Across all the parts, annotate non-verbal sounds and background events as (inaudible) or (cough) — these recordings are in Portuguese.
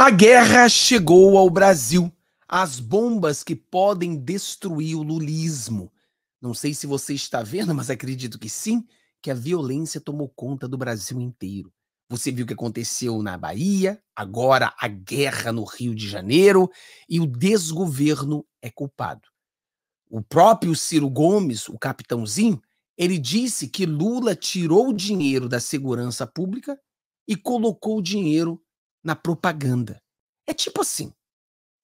A guerra chegou ao Brasil. As bombas que podem destruir o lulismo. Não sei se você está vendo, mas acredito que sim, que a violência tomou conta do Brasil inteiro. Você viu o que aconteceu na Bahia, agora a guerra no Rio de Janeiro e o desgoverno é culpado. O próprio Ciro Gomes, o capitãozinho, ele disse que Lula tirou o dinheiro da segurança pública e colocou o dinheiro na propaganda. É tipo assim: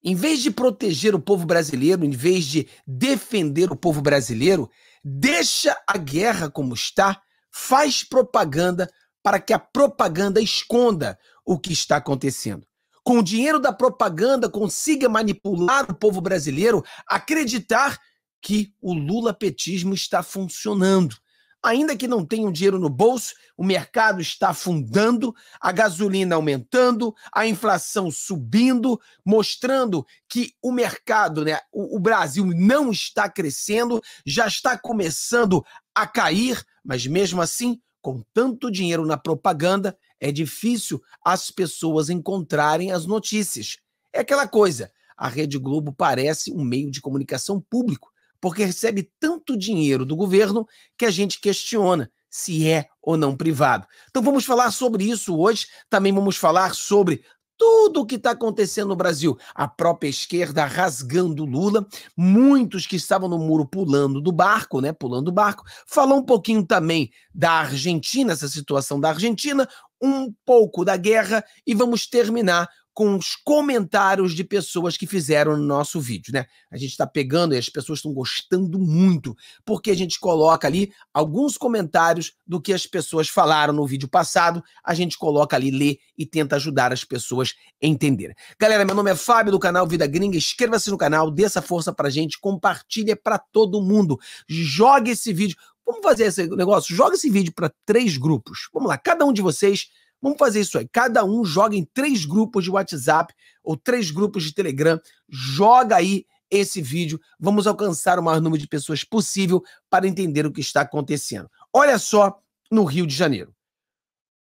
em vez de proteger o povo brasileiro, em vez de defender o povo brasileiro, deixa a guerra como está, faz propaganda para que a propaganda esconda o que está acontecendo. Com o dinheiro da propaganda, consiga manipular o povo brasileiro, acreditar que o lula-petismo está funcionando ainda que não tenham dinheiro no bolso, o mercado está afundando, a gasolina aumentando, a inflação subindo, mostrando que o mercado, né, o, o Brasil não está crescendo, já está começando a cair, mas mesmo assim, com tanto dinheiro na propaganda, é difícil as pessoas encontrarem as notícias. É aquela coisa, a Rede Globo parece um meio de comunicação público porque recebe tanto dinheiro do governo que a gente questiona se é ou não privado. Então vamos falar sobre isso hoje. Também vamos falar sobre tudo o que está acontecendo no Brasil. A própria esquerda rasgando Lula, muitos que estavam no muro pulando do barco, né? Pulando do barco. Falou um pouquinho também da Argentina, essa situação da Argentina, um pouco da guerra e vamos terminar com os comentários de pessoas que fizeram no nosso vídeo, né? A gente está pegando e as pessoas estão gostando muito, porque a gente coloca ali alguns comentários do que as pessoas falaram no vídeo passado, a gente coloca ali, lê e tenta ajudar as pessoas a entenderem. Galera, meu nome é Fábio do canal Vida Gringa, inscreva-se no canal, dê essa força pra gente, compartilha é para todo mundo, jogue esse vídeo. Vamos fazer esse negócio? Joga esse vídeo para três grupos. Vamos lá, cada um de vocês Vamos fazer isso aí. Cada um joga em três grupos de WhatsApp ou três grupos de Telegram. Joga aí esse vídeo. Vamos alcançar o maior número de pessoas possível para entender o que está acontecendo. Olha só no Rio de Janeiro.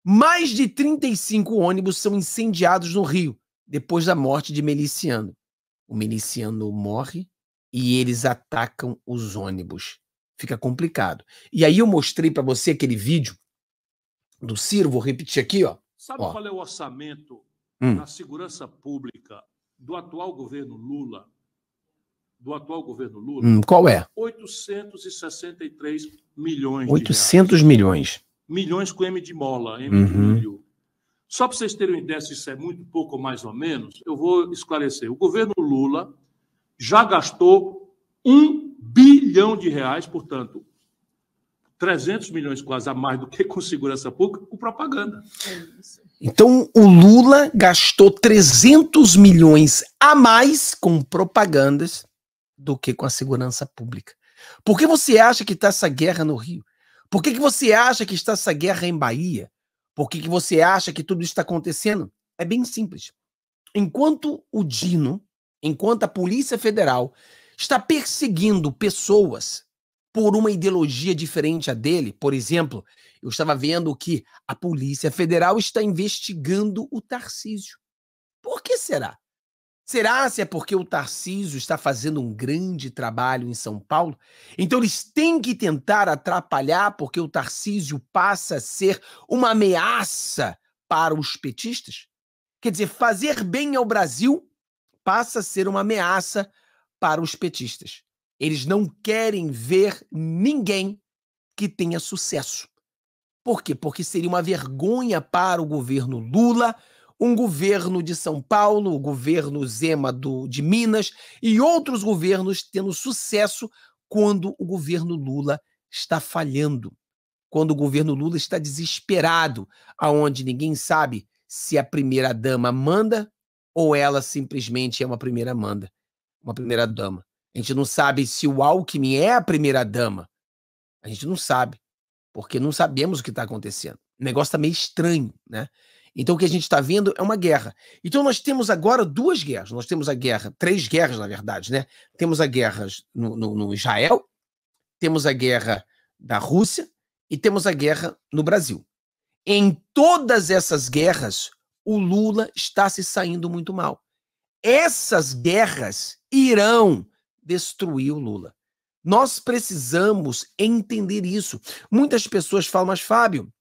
Mais de 35 ônibus são incendiados no Rio depois da morte de miliciano. O miliciano morre e eles atacam os ônibus. Fica complicado. E aí eu mostrei para você aquele vídeo do Ciro, vou repetir aqui, ó. Sabe ó. qual é o orçamento hum. da segurança pública do atual governo Lula? Do atual governo Lula? Hum, qual é? 863 milhões. 800 milhões. Milhões com M de mola, M uhum. de milho. Só para vocês terem uma ideia, se isso é muito pouco mais ou menos, eu vou esclarecer. O governo Lula já gastou um bilhão de reais, portanto, 300 milhões quase a mais do que com segurança pública, com propaganda. É então, o Lula gastou 300 milhões a mais com propagandas do que com a segurança pública. Por que você acha que está essa guerra no Rio? Por que, que você acha que está essa guerra em Bahia? Por que, que você acha que tudo está acontecendo? É bem simples. Enquanto o Dino, enquanto a Polícia Federal está perseguindo pessoas por uma ideologia diferente a dele. Por exemplo, eu estava vendo que a Polícia Federal está investigando o Tarcísio. Por que será? Será se é porque o Tarcísio está fazendo um grande trabalho em São Paulo? Então eles têm que tentar atrapalhar porque o Tarcísio passa a ser uma ameaça para os petistas? Quer dizer, fazer bem ao Brasil passa a ser uma ameaça para os petistas. Eles não querem ver ninguém que tenha sucesso. Por quê? Porque seria uma vergonha para o governo Lula, um governo de São Paulo, o governo Zema do, de Minas e outros governos tendo sucesso quando o governo Lula está falhando, quando o governo Lula está desesperado, aonde ninguém sabe se a primeira dama manda ou ela simplesmente é uma primeira manda, uma primeira dama. A gente não sabe se o Alckmin é a primeira-dama. A gente não sabe, porque não sabemos o que está acontecendo. O negócio está meio estranho, né? Então o que a gente está vendo é uma guerra. Então nós temos agora duas guerras. Nós temos a guerra, três guerras, na verdade, né? Temos a guerra no, no, no Israel, temos a guerra da Rússia e temos a guerra no Brasil. Em todas essas guerras, o Lula está se saindo muito mal. Essas guerras irão destruiu Lula. Nós precisamos entender isso. Muitas pessoas falam, mas Fábio,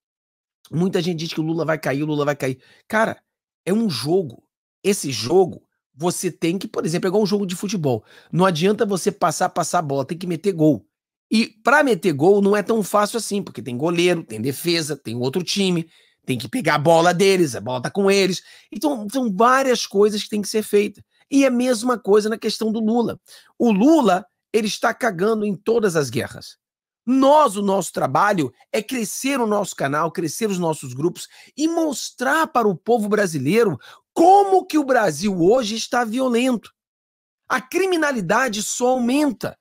muita gente diz que o Lula vai cair, o Lula vai cair. Cara, é um jogo. Esse jogo você tem que, por exemplo, é igual um jogo de futebol. Não adianta você passar, passar a bola, tem que meter gol. E para meter gol não é tão fácil assim, porque tem goleiro, tem defesa, tem outro time, tem que pegar a bola deles, a bola tá com eles. Então, são várias coisas que tem que ser feitas. E a mesma coisa na questão do Lula. O Lula, ele está cagando em todas as guerras. Nós, o nosso trabalho é crescer o nosso canal, crescer os nossos grupos e mostrar para o povo brasileiro como que o Brasil hoje está violento. A criminalidade só aumenta.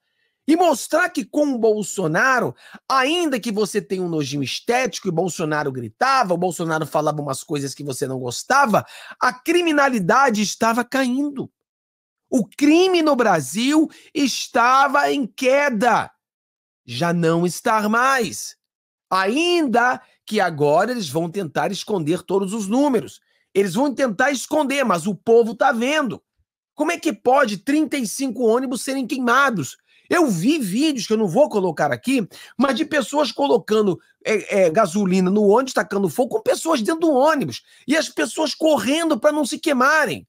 E mostrar que com o Bolsonaro, ainda que você tenha um nojinho estético e Bolsonaro gritava, o Bolsonaro falava umas coisas que você não gostava, a criminalidade estava caindo. O crime no Brasil estava em queda. Já não está mais. Ainda que agora eles vão tentar esconder todos os números. Eles vão tentar esconder, mas o povo está vendo. Como é que pode 35 ônibus serem queimados? Eu vi vídeos que eu não vou colocar aqui, mas de pessoas colocando é, é, gasolina no ônibus, tacando fogo, com pessoas dentro do ônibus. E as pessoas correndo para não se queimarem.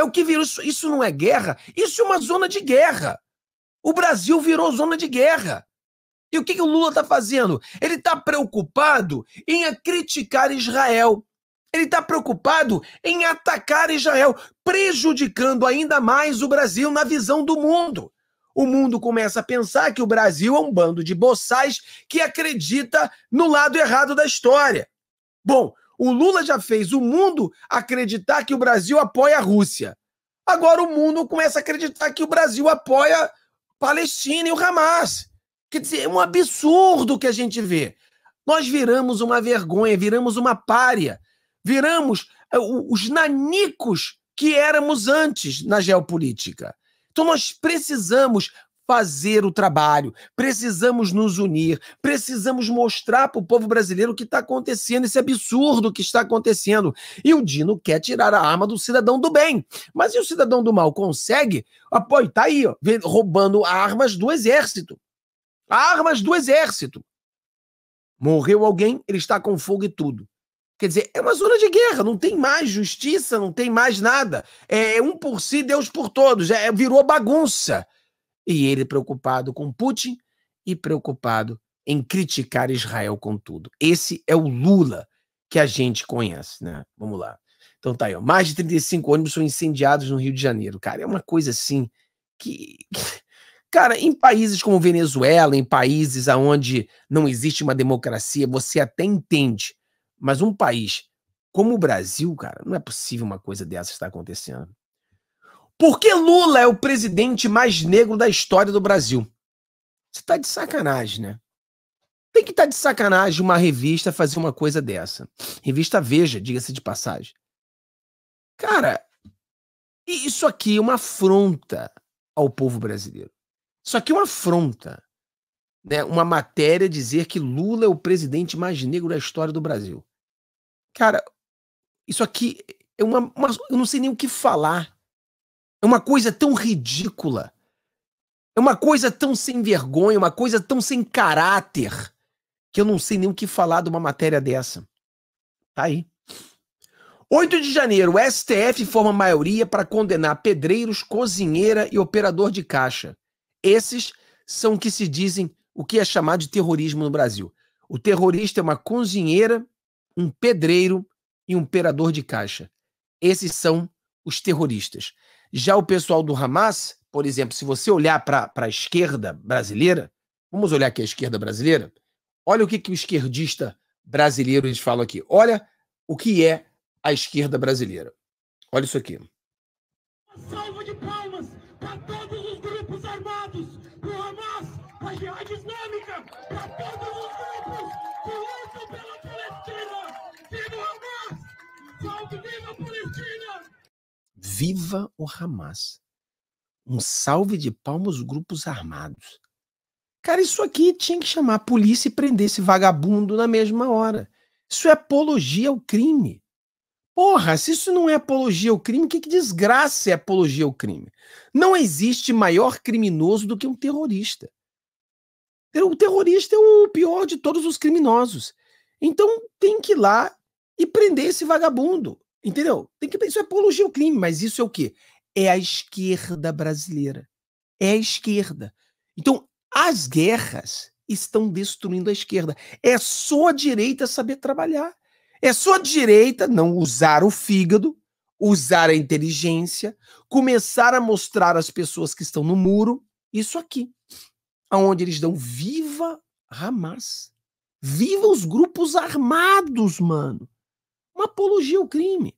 É o que virou. Isso, isso não é guerra? Isso é uma zona de guerra. O Brasil virou zona de guerra. E o que, que o Lula está fazendo? Ele está preocupado em criticar Israel. Ele está preocupado em atacar Israel, prejudicando ainda mais o Brasil na visão do mundo. O mundo começa a pensar que o Brasil é um bando de boçais que acredita no lado errado da história. Bom, o Lula já fez o mundo acreditar que o Brasil apoia a Rússia. Agora o mundo começa a acreditar que o Brasil apoia a Palestina e o Hamas. Quer dizer, é um absurdo que a gente vê. Nós viramos uma vergonha, viramos uma pária, viramos é, os nanicos que éramos antes na geopolítica. Então nós precisamos fazer o trabalho, precisamos nos unir, precisamos mostrar para o povo brasileiro o que está acontecendo, esse absurdo que está acontecendo. E o Dino quer tirar a arma do cidadão do bem. Mas e o cidadão do mal consegue? Apoio, ah, tá aí, ó, roubando armas do exército. Armas do exército. Morreu alguém, ele está com fogo e tudo. Quer dizer, é uma zona de guerra, não tem mais justiça, não tem mais nada. É um por si, Deus por todos. É, virou bagunça e ele preocupado com Putin e preocupado em criticar Israel com tudo. Esse é o Lula que a gente conhece, né? Vamos lá. Então tá aí, ó. mais de 35 ônibus são incendiados no Rio de Janeiro, cara. É uma coisa assim que (laughs) Cara, em países como Venezuela, em países onde não existe uma democracia, você até entende. Mas um país como o Brasil, cara, não é possível uma coisa dessa estar acontecendo. Por que Lula é o presidente mais negro da história do Brasil? Você tá de sacanagem, né? Tem que estar tá de sacanagem uma revista fazer uma coisa dessa. Revista Veja, diga-se de passagem. Cara, isso aqui é uma afronta ao povo brasileiro. Isso aqui é uma afronta. Né? Uma matéria dizer que Lula é o presidente mais negro da história do Brasil. Cara, isso aqui é uma, uma eu não sei nem o que falar é uma coisa tão ridícula. É uma coisa tão sem vergonha, uma coisa tão sem caráter, que eu não sei nem o que falar de uma matéria dessa. Tá aí. 8 de janeiro, STF forma maioria para condenar pedreiros, cozinheira e operador de caixa. Esses são que se dizem o que é chamado de terrorismo no Brasil. O terrorista é uma cozinheira, um pedreiro e um operador de caixa. Esses são os terroristas. Já o pessoal do Hamas, por exemplo, se você olhar para a esquerda brasileira, vamos olhar aqui a esquerda brasileira, olha o que, que o esquerdista brasileiro eles falam aqui. Olha o que é a esquerda brasileira. Olha isso aqui. Salva de palmas para todos os grupos armados, para o Hamas, para a Jihad Islâmica, para todos os grupos que lutam pela Palestina. Viva o Hamas! Salve, viva a Palestina! Viva o Hamas. Um salve de palmos grupos armados. Cara, isso aqui tinha que chamar a polícia e prender esse vagabundo na mesma hora. Isso é apologia ao crime. Porra, se isso não é apologia ao crime, que, que desgraça é apologia ao crime? Não existe maior criminoso do que um terrorista. O terrorista é o pior de todos os criminosos. Então tem que ir lá e prender esse vagabundo. Entendeu? Tem que isso é apologia ao crime, mas isso é o quê? É a esquerda brasileira. É a esquerda. Então, as guerras estão destruindo a esquerda. É só a direita saber trabalhar. É só a direita não usar o fígado, usar a inteligência, começar a mostrar às pessoas que estão no muro isso aqui, aonde eles dão viva Hamas. Viva os grupos armados, mano. Uma apologia ao crime.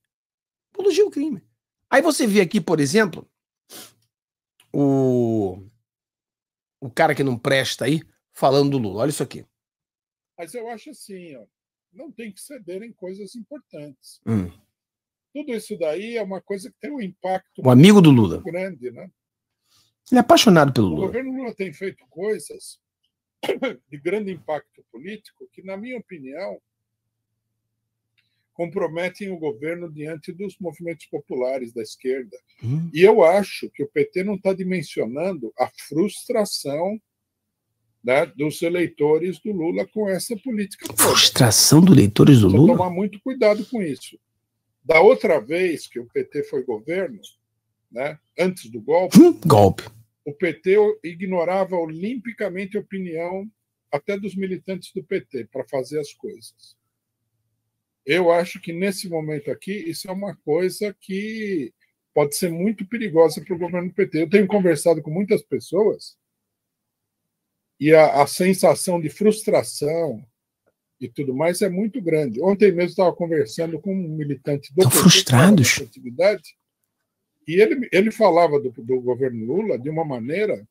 Apologia ao crime. Aí você vê aqui, por exemplo, o, o cara que não presta aí falando do Lula. Olha isso aqui. Mas eu acho assim, ó, não tem que ceder em coisas importantes. Hum. Tudo isso daí é uma coisa que tem um impacto. O amigo do Lula. Grande, né? Ele é apaixonado pelo o Lula. O governo Lula tem feito coisas (coughs) de grande impacto político que, na minha opinião, comprometem o governo diante dos movimentos populares da esquerda. Hum. E eu acho que o PT não está dimensionando a frustração né, dos eleitores do Lula com essa política. Toda. Frustração dos eleitores do Lula? tomar muito cuidado com isso. Da outra vez que o PT foi governo, né, antes do golpe, hum, golpe, o PT ignorava olimpicamente a opinião até dos militantes do PT para fazer as coisas eu acho que nesse momento aqui, isso é uma coisa que pode ser muito perigosa para o governo PT. Eu tenho conversado com muitas pessoas e a, a, sensação de frustração e tudo mais é muito grande. Ontem mesmo estava conversando com um militante do Estão PT, frustrados. e ele, ele falava do, do governo Lula de uma maneira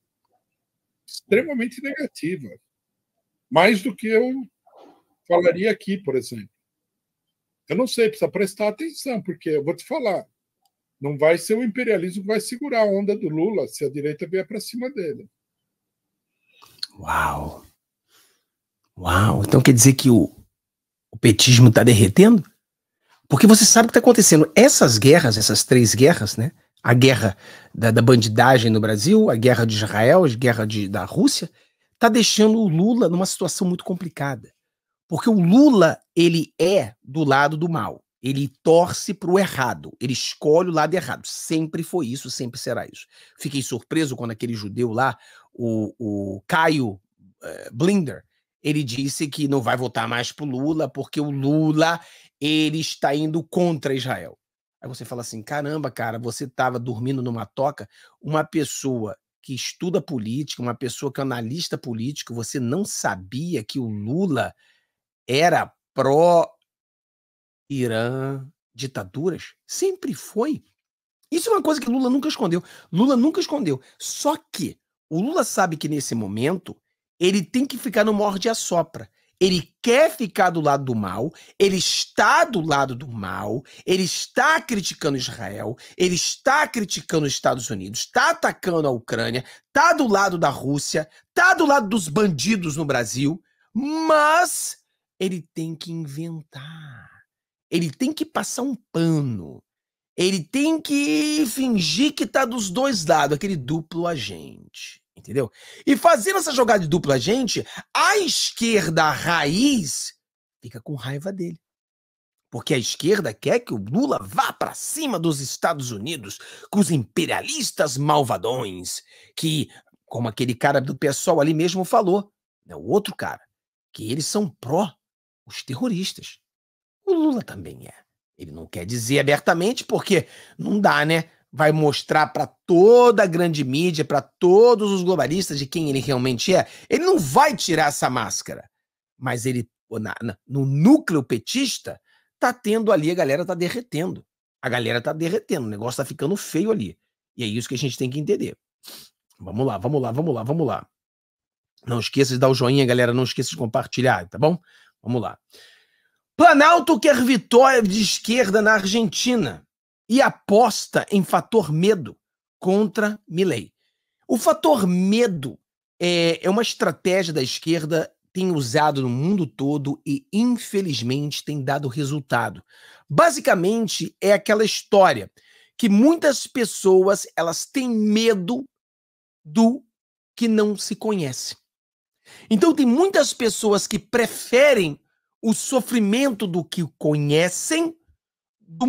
extremamente negativa, mais do que eu falaria aqui, por exemplo. Eu não sei, precisa prestar atenção, porque eu vou te falar, não vai ser o imperialismo que vai segurar a onda do Lula se a direita vier para cima dele. Uau! Uau! Então quer dizer que o, o petismo está derretendo? Porque você sabe o que está acontecendo. Essas guerras, essas três guerras, né? A guerra da, da bandidagem no Brasil, a guerra de Israel, a guerra de, da Rússia, está deixando o Lula numa situação muito complicada. Porque o Lula, ele é do lado do mal. Ele torce para o errado, ele escolhe o lado errado. Sempre foi isso, sempre será isso. Fiquei surpreso quando aquele judeu lá, o, o Caio uh, Blinder, ele disse que não vai votar mais pro Lula, porque o Lula ele está indo contra Israel. Aí você fala assim: caramba, cara, você estava dormindo numa toca, uma pessoa que estuda política, uma pessoa que é analista político, você não sabia que o Lula era pró-Irã, ditaduras? Sempre foi. Isso é uma coisa que Lula nunca escondeu. Lula nunca escondeu. Só que o Lula sabe que nesse momento ele tem que ficar no morde a sopra. Ele quer ficar do lado do mal, ele está do lado do mal, ele está criticando Israel, ele está criticando os Estados Unidos, está atacando a Ucrânia, está do lado da Rússia, está do lado dos bandidos no Brasil, mas ele tem que inventar. Ele tem que passar um pano. Ele tem que fingir que tá dos dois lados, aquele duplo agente, entendeu? E fazendo essa jogada de duplo agente, a esquerda a raiz fica com raiva dele. Porque a esquerda quer que o Lula vá para cima dos Estados Unidos com os imperialistas malvadões, que, como aquele cara do pessoal ali mesmo falou, né, o outro cara, que eles são pró os terroristas. O Lula também é. Ele não quer dizer abertamente porque não dá, né? Vai mostrar para toda a grande mídia, para todos os globalistas de quem ele realmente é. Ele não vai tirar essa máscara, mas ele na, no núcleo petista tá tendo ali a galera tá derretendo. A galera tá derretendo, o negócio tá ficando feio ali. E é isso que a gente tem que entender. Vamos lá, vamos lá, vamos lá, vamos lá. Não esqueça de dar o joinha, galera. Não esqueça de compartilhar, tá bom? Vamos lá. Planalto quer vitória de esquerda na Argentina e aposta em fator medo contra Milley. O fator medo é, é uma estratégia da esquerda tem usado no mundo todo e infelizmente tem dado resultado. Basicamente é aquela história que muitas pessoas elas têm medo do que não se conhece. Então, tem muitas pessoas que preferem o sofrimento do que conhecem, do,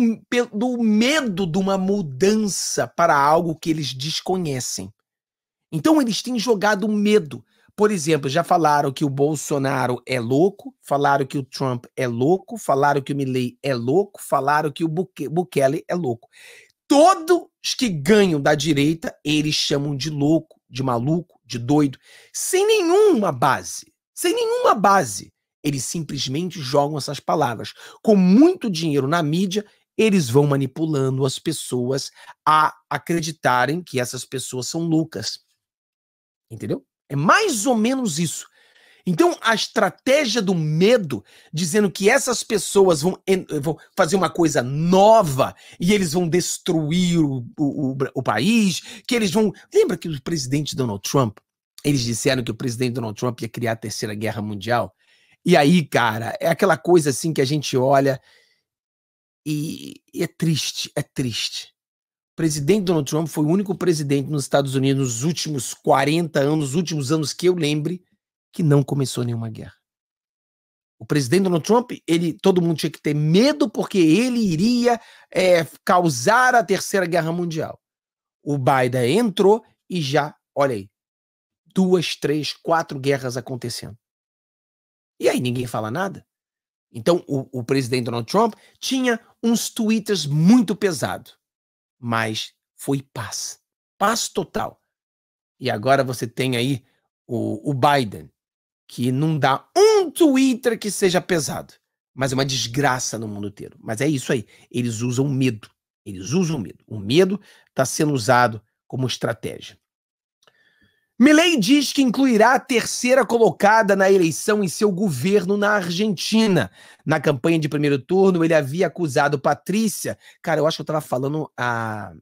do medo de uma mudança para algo que eles desconhecem. Então, eles têm jogado medo. Por exemplo, já falaram que o Bolsonaro é louco, falaram que o Trump é louco, falaram que o Milley é louco, falaram que o Bukele é louco. Todos que ganham da direita, eles chamam de louco de maluco, de doido, sem nenhuma base. Sem nenhuma base. Eles simplesmente jogam essas palavras. Com muito dinheiro na mídia, eles vão manipulando as pessoas a acreditarem que essas pessoas são loucas. Entendeu? É mais ou menos isso. Então, a estratégia do medo, dizendo que essas pessoas vão, vão fazer uma coisa nova e eles vão destruir o, o, o, país, que eles vão. Lembra que o presidente Donald Trump, eles disseram que o presidente Donald Trump ia criar a Terceira Guerra Mundial? E aí, cara, é aquela coisa assim que a gente olha e, e é triste, é triste. O presidente Donald Trump foi o único presidente nos Estados Unidos nos últimos 40 anos, últimos anos que eu lembre, que não começou nenhuma guerra. O presidente Donald Trump, ele, todo mundo tinha que ter medo porque ele iria é, causar a terceira guerra mundial. O Biden entrou e já, olha aí, duas, três, quatro guerras acontecendo. E aí ninguém fala nada. Então o, o presidente Donald Trump tinha uns twitters muito pesados, mas foi paz, paz total. E agora você tem aí o, o Biden que não dá um Twitter que seja pesado. Mas é uma desgraça no mundo inteiro. Mas é isso aí. Eles usam medo. Eles usam medo. O medo está sendo usado como estratégia. Milley diz que incluirá a terceira colocada na eleição em seu governo na Argentina. Na campanha de primeiro turno, ele havia acusado Patrícia. Cara, eu acho que eu estava falando a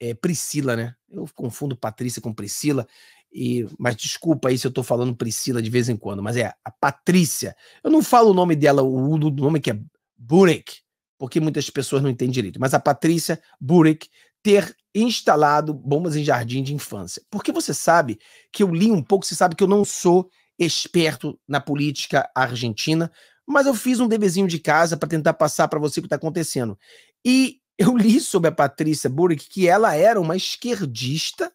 é, Priscila, né? Eu confundo Patrícia com Priscila. E, mas desculpa aí se eu tô falando Priscila de vez em quando, mas é a Patrícia. Eu não falo o nome dela, o, o nome que é Burek, porque muitas pessoas não entendem direito, mas a Patrícia Burek ter instalado bombas em jardim de infância. Porque você sabe que eu li um pouco, você sabe que eu não sou esperto na política argentina, mas eu fiz um devezinho de casa para tentar passar para você o que está acontecendo. E eu li sobre a Patrícia Burek que ela era uma esquerdista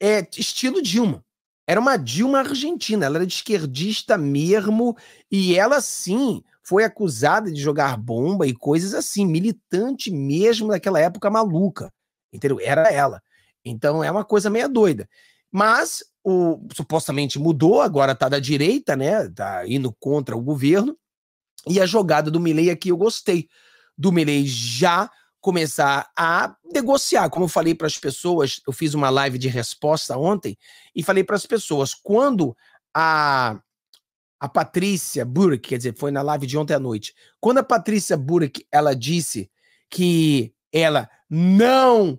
é, estilo Dilma. Era uma Dilma argentina, ela era de esquerdista mesmo, e ela sim foi acusada de jogar bomba e coisas assim, militante mesmo daquela época maluca. Entendeu? Era ela. Então é uma coisa meia doida. Mas o supostamente mudou, agora tá da direita, né? Tá indo contra o governo. E a jogada do Milley aqui eu gostei. Do Milley já começar a negociar. Como eu falei para as pessoas, eu fiz uma live de resposta ontem e falei para as pessoas, quando a a Patrícia Burke, quer dizer, foi na live de ontem à noite. Quando a Patrícia Burke, ela disse que ela não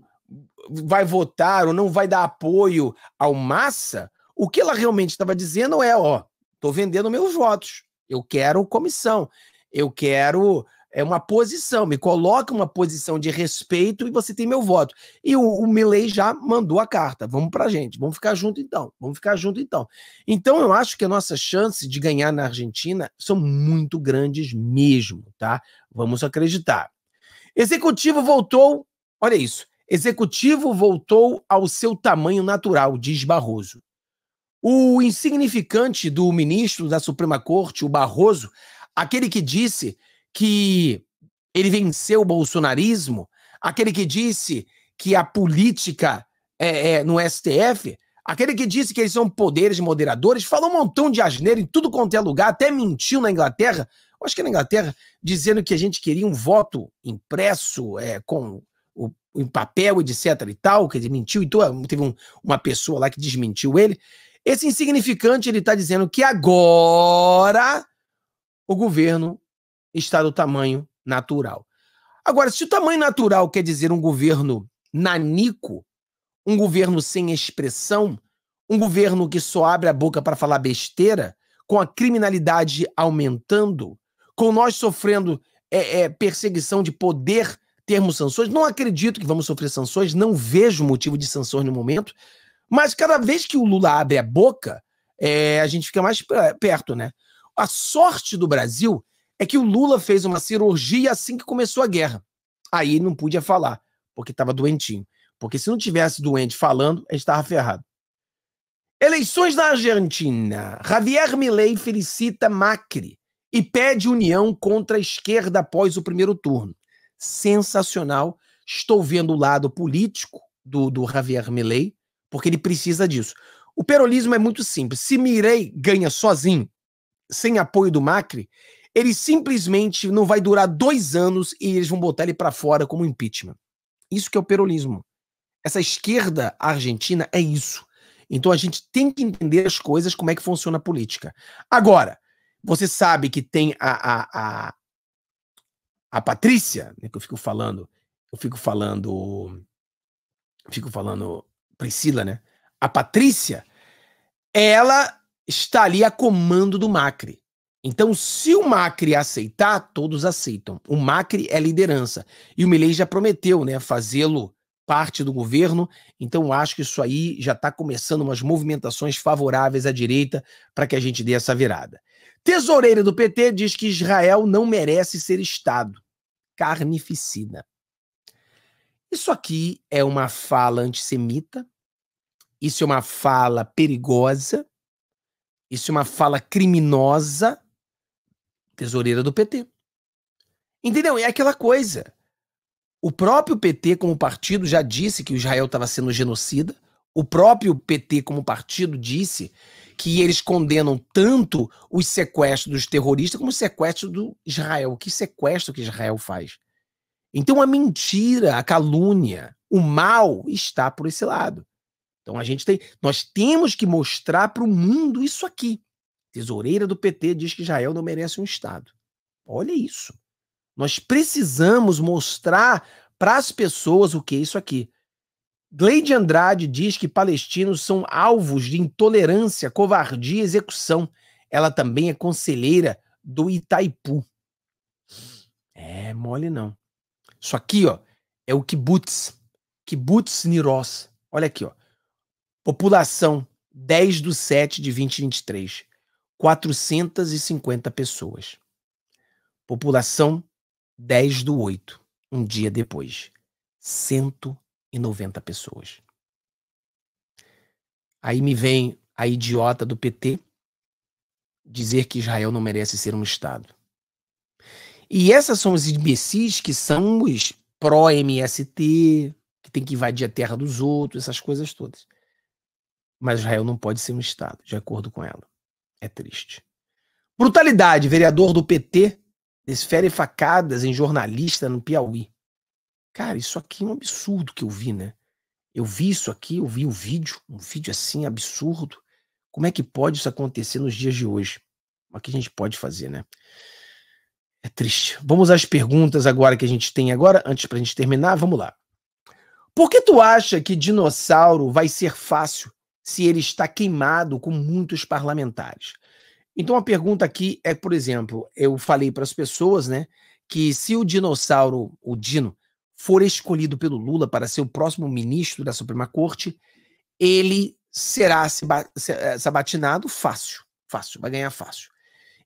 vai votar ou não vai dar apoio ao Massa, o que ela realmente estava dizendo é, ó, tô vendendo meus votos. Eu quero comissão. Eu quero é uma posição, me coloca uma posição de respeito e você tem meu voto. E o, o Milley já mandou a carta, vamos pra gente, vamos ficar junto então, vamos ficar junto então. Então eu acho que a nossa chance de ganhar na Argentina são muito grandes mesmo, tá? Vamos acreditar. Executivo voltou, olha isso, executivo voltou ao seu tamanho natural, diz Barroso. O insignificante do ministro da Suprema Corte, o Barroso, aquele que disse que ele venceu o bolsonarismo, aquele que disse que a política é, é, no STF, aquele que disse que eles são poderes moderadores, falou um montão de asneira em tudo quanto é lugar, até mentiu na Inglaterra, acho que na Inglaterra, dizendo que a gente queria um voto impresso, é, com o, em papel, etc e tal, que ele mentiu, então ah, teve um, uma pessoa lá que desmentiu ele. Esse insignificante, ele está dizendo que agora o governo está do tamanho natural. Agora, se o tamanho natural quer dizer um governo nanico, um governo sem expressão, um governo que só abre a boca para falar besteira, com a criminalidade aumentando, com nós sofrendo é, é, perseguição de poder termos sanções. Não acredito que vamos sofrer sanções, não vejo motivo de sanções no momento, mas cada vez que o Lula abre a boca, é, a gente fica mais é, perto, né? A sorte do Brasil é que o Lula fez uma cirurgia assim que começou a guerra. Aí ele não podia falar, porque estava doentinho. Porque se não tivesse doente falando, ele estava ferrado. Eleições na Argentina. Javier Milei felicita Macri e pede união contra a esquerda após o primeiro turno. Sensacional. Estou vendo o lado político do, do Javier Milei, porque ele precisa disso. O perolismo é muito simples. Se Milei ganha sozinho, sem apoio do Macri, ele simplesmente não vai durar dois anos e eles vão botar ele para fora como impeachment. Isso que é o peronismo. Essa esquerda argentina é isso. Então a gente tem que entender as coisas, como é que funciona a política. Agora, você sabe que tem a, a, a, a Patrícia, né, que eu fico falando, eu fico falando, fico falando Priscila, né? A Patrícia, ela está ali a comando do Macri. Então, se o Macri aceitar, todos aceitam. O Macri é liderança. E o Milei já prometeu né, fazê-lo parte do governo. Então, acho que isso aí já está começando umas movimentações favoráveis à direita para que a gente dê essa virada. Tesoureiro do PT diz que Israel não merece ser Estado. Carnificina. Isso aqui é uma fala antissemita, isso é uma fala perigosa, isso é uma fala criminosa, tesoureira do PT. Entendeu? É aquela coisa. O próprio PT, como partido, já disse que Israel estava sendo genocida. O próprio PT, como partido, disse que eles condenam tanto os sequestros dos terroristas como o sequestro do Israel. Que sequestro que Israel faz? Então a mentira, a calúnia, o mal está por esse lado. Então a gente tem, nós temos que mostrar para o mundo isso aqui. Tesoureira do PT diz que Israel não merece um Estado. Olha isso. Nós precisamos mostrar para as pessoas o que é isso aqui. Gleide Andrade diz que palestinos são alvos de intolerância, covardia e execução. Ela também é conselheira do Itaipu. É mole não. Isso aqui, ó, é o kibbutz. Kibbutz Niroz. Olha aqui, ó. População 10 do 7 de 2023. 450 pessoas. População 10 do 8, um dia depois, 190 pessoas. Aí me vem a idiota do PT dizer que Israel não merece ser um Estado. E essas são os imbecis que são os pró-MST, que tem que invadir a terra dos outros, essas coisas todas. Mas Israel não pode ser um Estado, de acordo com ela. É triste. Brutalidade, vereador do PT, desfere facadas em jornalista no Piauí. Cara, isso aqui é um absurdo que eu vi, né? Eu vi isso aqui, eu vi o um vídeo, um vídeo assim absurdo. Como é que pode isso acontecer nos dias de hoje? O é que a gente pode fazer, né? É triste. Vamos às perguntas agora que a gente tem agora, antes pra gente terminar, vamos lá. Por que tu acha que dinossauro vai ser fácil se ele está queimado com muitos parlamentares. Então a pergunta aqui é, por exemplo, eu falei para as pessoas, né, que se o dinossauro, o Dino, for escolhido pelo Lula para ser o próximo ministro da Suprema Corte, ele será eh, sabatinado fácil, fácil, vai ganhar fácil.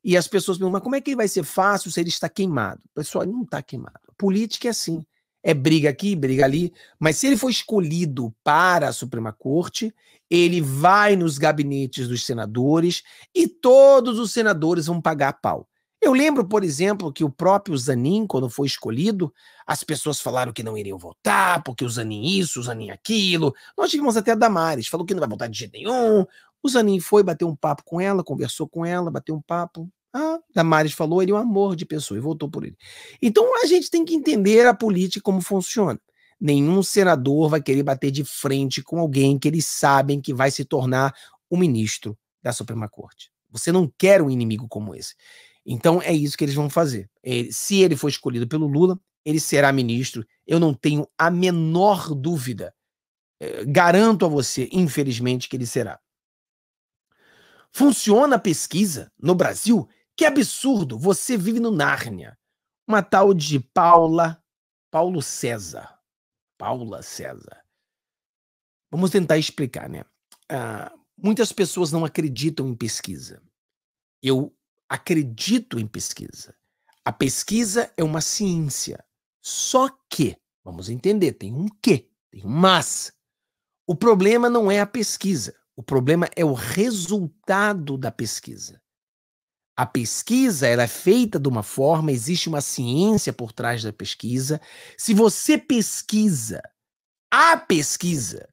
E as pessoas perguntam, mas como é que ele vai ser fácil se ele está queimado? Pessoal, ele não está queimado. A política é assim, é briga aqui, briga ali, mas se ele for escolhido para a Suprema Corte, ele vai nos gabinetes dos senadores e todos os senadores vão pagar pau. Eu lembro, por exemplo, que o próprio Zanin, quando foi escolhido, as pessoas falaram que não iriam votar, porque o Zanin isso, o Zanin aquilo. Nós tivemos até a Damares, falou que não vai votar de jeito nenhum. O Zanin foi, bateu um papo com ela, conversou com ela, bateu um papo. Ah, Damares falou, ele é um amor de pessoa e voltou por ele. Então a gente tem que entender a política como funciona nenhum senador vai querer bater de frente com alguém que eles sabem que vai se tornar o ministro da Suprema Corte. Você não quer um inimigo como esse. Então é isso que eles vão fazer. É, se ele for escolhido pelo Lula, ele será ministro. Eu não tenho a menor dúvida. É, garanto a você, infelizmente, que ele será. Funciona a pesquisa no Brasil? Que absurdo! Você vive no Nárnia. Uma tal de Paula, Paulo César. Paula César. Vamos tentar explicar, né? Ah, muitas pessoas não acreditam em pesquisa. Eu acredito em pesquisa. A pesquisa é uma ciência. Só que, vamos entender, tem um que, tem um mas. O problema não é a pesquisa. O problema é o resultado da pesquisa. A pesquisa ela é feita de uma forma, existe uma ciência por trás da pesquisa. Se você pesquisa a pesquisa,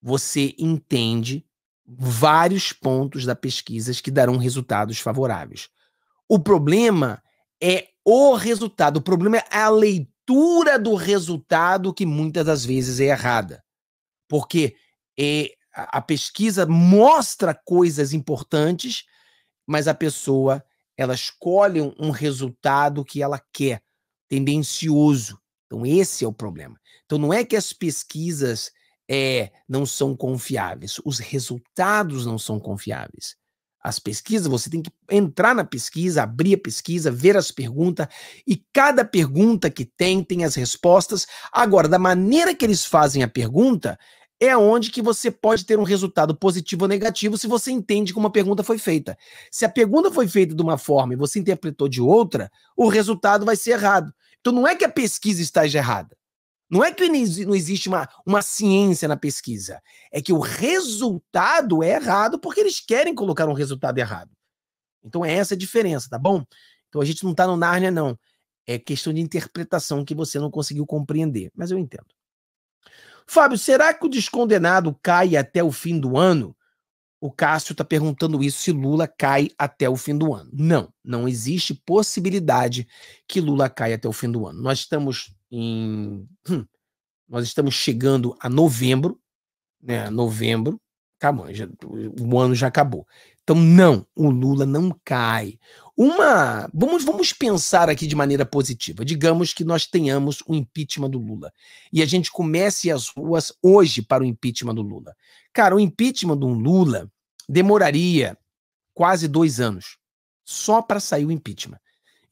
você entende vários pontos da pesquisa que darão resultados favoráveis. O problema é o resultado, o problema é a leitura do resultado que muitas das vezes é errada. Porque é, a pesquisa mostra coisas importantes mas a pessoa ela escolhe um resultado que ela quer, tendencioso. Então esse é o problema. Então não é que as pesquisas é, não são confiáveis, os resultados não são confiáveis. As pesquisas, você tem que entrar na pesquisa, abrir a pesquisa, ver as perguntas, e cada pergunta que tem, tem as respostas. Agora, da maneira que eles fazem a pergunta, é onde que você pode ter um resultado positivo ou negativo se você entende como a pergunta foi feita. Se a pergunta foi feita de uma forma e você interpretou de outra, o resultado vai ser errado. Então não é que a pesquisa esteja errada. Não é que não existe uma, uma ciência na pesquisa. É que o resultado é errado porque eles querem colocar um resultado errado. Então é essa a diferença, tá bom? Então a gente não está no Nárnia, não. É questão de interpretação que você não conseguiu compreender. Mas eu entendo. Fábio, será que o descondenado cai até o fim do ano? O Cássio está perguntando isso se Lula cai até o fim do ano. Não, não existe possibilidade que Lula caia até o fim do ano. Nós estamos em. Hum, nós estamos chegando a novembro, né? Novembro, acabou, já, o ano já acabou. Então, não, o Lula não cai uma. Vamos, vamos pensar aqui de maneira positiva. Digamos que nós tenhamos o um impeachment do Lula. E a gente comece as ruas hoje para o impeachment do Lula. Cara, o impeachment do Lula demoraria quase dois anos só para sair o impeachment.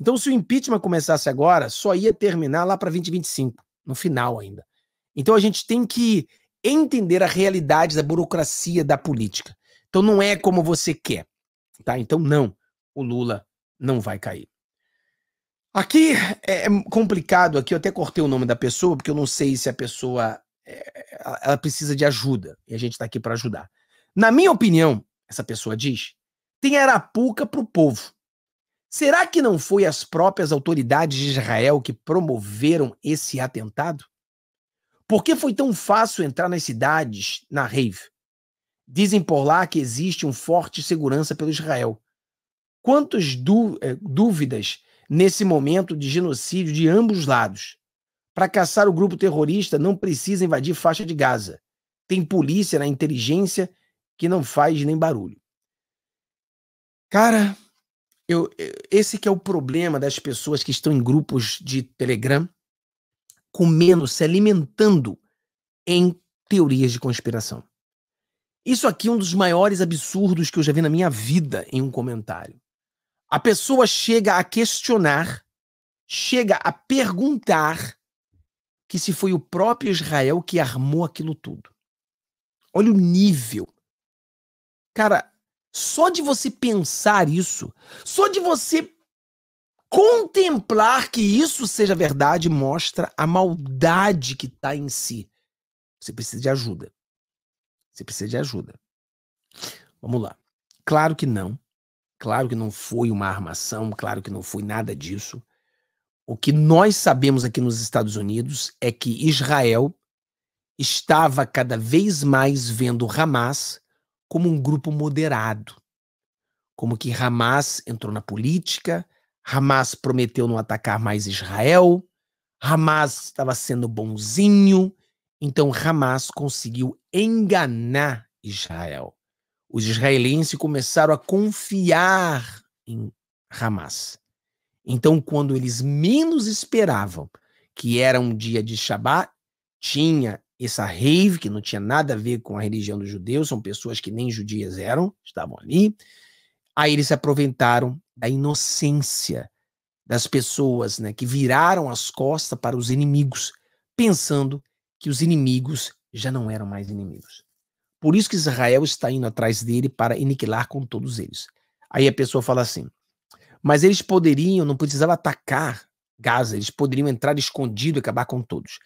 Então, se o impeachment começasse agora, só ia terminar lá para 2025, no final ainda. Então, a gente tem que entender a realidade da burocracia da política. Então, não é como você quer. Tá? Então, não. O Lula não vai cair. Aqui é, é complicado, aqui eu até cortei o nome da pessoa, porque eu não sei se a pessoa é, ela precisa de ajuda e a gente está aqui para ajudar. Na minha opinião, essa pessoa diz, tem arapuca para o povo. Será que não foi as próprias autoridades de Israel que promoveram esse atentado? Por que foi tão fácil entrar nas cidades na rave? Dizem por lá que existe um forte segurança pelo Israel. Quantas eh, dúvidas nesse momento de genocídio de ambos lados? Para caçar o grupo terrorista, não precisa invadir faixa de Gaza. Tem polícia na inteligência que não faz nem barulho. Cara, eu, eh, esse que é o problema das pessoas que estão em grupos de Telegram, comendo, se alimentando em teorias de conspiração. Isso aqui é um dos maiores absurdos que eu já vi na minha vida em um comentário. A pessoa chega a questionar, chega a perguntar que se foi o próprio Israel que armou aquilo tudo. Olha o nível. Cara, só de você pensar isso, só de você contemplar que isso seja verdade, mostra a maldade que está em si. Você precisa de ajuda. Você precisa de ajuda. Vamos lá. Claro que não. Claro que não foi uma armação, claro que não foi nada disso. O que nós sabemos aqui nos Estados Unidos é que Israel estava cada vez mais vendo Hamas como um grupo moderado. Como que Hamas entrou na política, Hamas prometeu não atacar mais Israel, Hamas estava sendo bonzinho, então Hamas conseguiu enganar Israel os israelenses começaram a confiar em Hamas. Então, quando eles menos esperavam que era um dia de Shabat, tinha essa rave que não tinha nada a ver com a religião dos judeus, são pessoas que nem judias eram, estavam ali. Aí eles se aproveitaram da inocência das pessoas, né, que viraram as costas para os inimigos, pensando que os inimigos já não eram mais inimigos. Por isso que Israel está indo atrás dele para aniquilar com todos eles. Aí a pessoa fala assim: mas eles poderiam, não precisava atacar Gaza, eles poderiam entrar escondido e acabar com todos.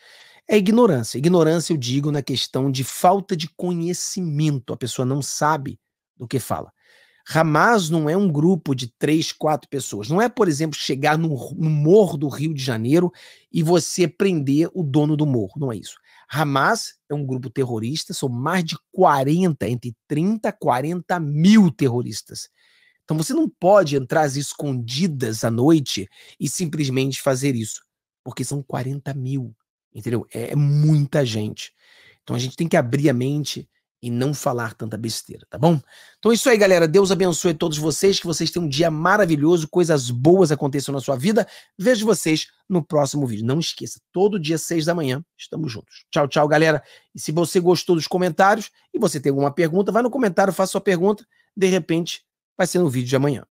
É ignorância. Ignorância, eu digo, na questão de falta de conhecimento. A pessoa não sabe do que fala. Hamas não é um grupo de três, quatro pessoas. Não é, por exemplo, chegar no, no morro do Rio de Janeiro e você prender o dono do morro. Não é isso. Hamas é um grupo terrorista, são mais de 40, entre 30 e 40 mil terroristas. Então você não pode entrar às escondidas à noite e simplesmente fazer isso, porque são 40 mil, entendeu? É, é muita gente. Então a gente tem que abrir a mente e não falar tanta besteira, tá bom? Então é isso aí, galera. Deus abençoe todos vocês, que vocês tenham um dia maravilhoso, coisas boas aconteçam na sua vida. Vejo vocês no próximo vídeo. Não esqueça, todo dia seis da manhã estamos juntos. Tchau, tchau, galera. E se você gostou dos comentários e você tem alguma pergunta, vai no comentário, faça sua pergunta. De repente, vai ser no vídeo de amanhã.